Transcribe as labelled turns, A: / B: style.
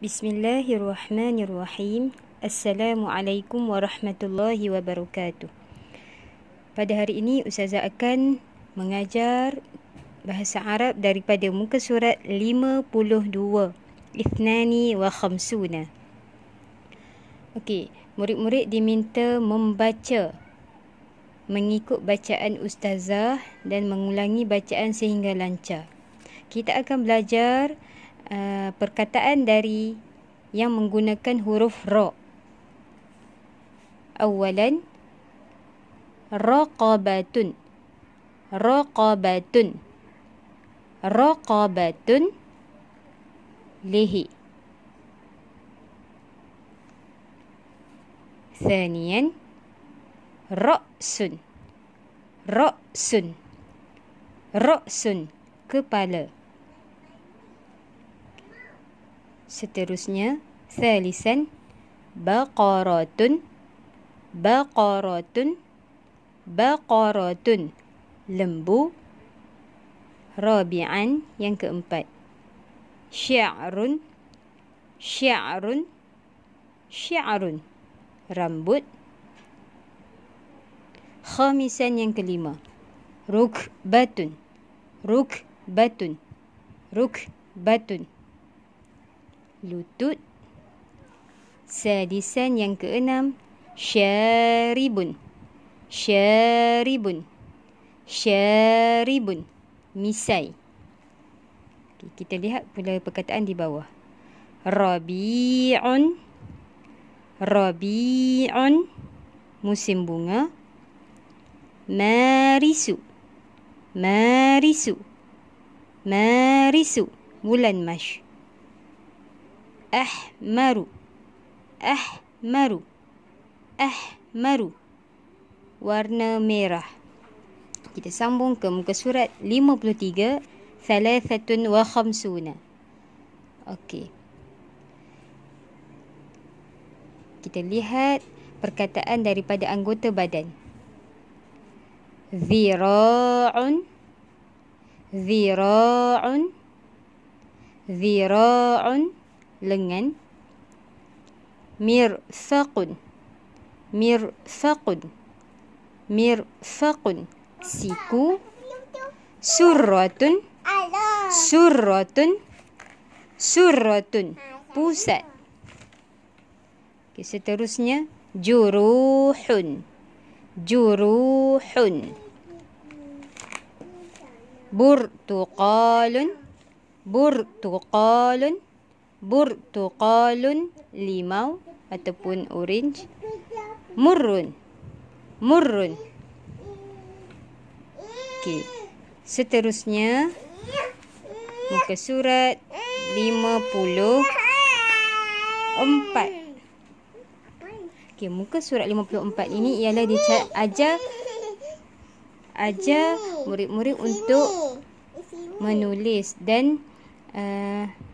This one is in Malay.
A: Bismillahirrahmanirrahim. Assalamualaikum warahmatullahi wabarakatuh. Pada hari ini ustazah akan mengajar bahasa Arab daripada muka surat 52. Ithnani wa khamsuna. Okey, murid-murid diminta membaca mengikut bacaan ustazah dan mengulangi bacaan sehingga lancar. Kita akan belajar uh, perkataan dari yang menggunakan huruf ra. Awalan raqabatun raqabatun raqabatun lihi Thanian Ra'sun Ra'sun Ra'sun Kepala seterusnya thalisan baqaratun baqaratun baqaratun lembu rabi'an yang keempat syarun, syarun, syarun, rambut khamisan yang kelima rukbatun rukbatun, rukbatun lutut. Sedisan yang keenam, syaribun. Syaribun. Syaribun. Misai. Okay, kita lihat pula perkataan di bawah. Rabi'un. Rabi'un. Musim bunga. Marisu. Marisu. Marisu. Bulan Masyur. أحمر أحمر أحمر warna merah. Kita sambung ke muka surat 53 thalathatun wa khamsuna. Okey. Kita lihat perkataan daripada anggota badan. Zira'un Zira'un Zira'un lengan mirfaqun mirfaqun mirfaqun siku surratun surratun surratun pusat okay, seterusnya juruhun juruhun burtuqalun burtuqalun Burtuqalun limau ataupun orange. Murun. Murun. Okey. Seterusnya muka surat lima puluh empat. Okey, muka surat lima puluh empat ini ialah dia ajar ajar murid-murid untuk menulis dan uh,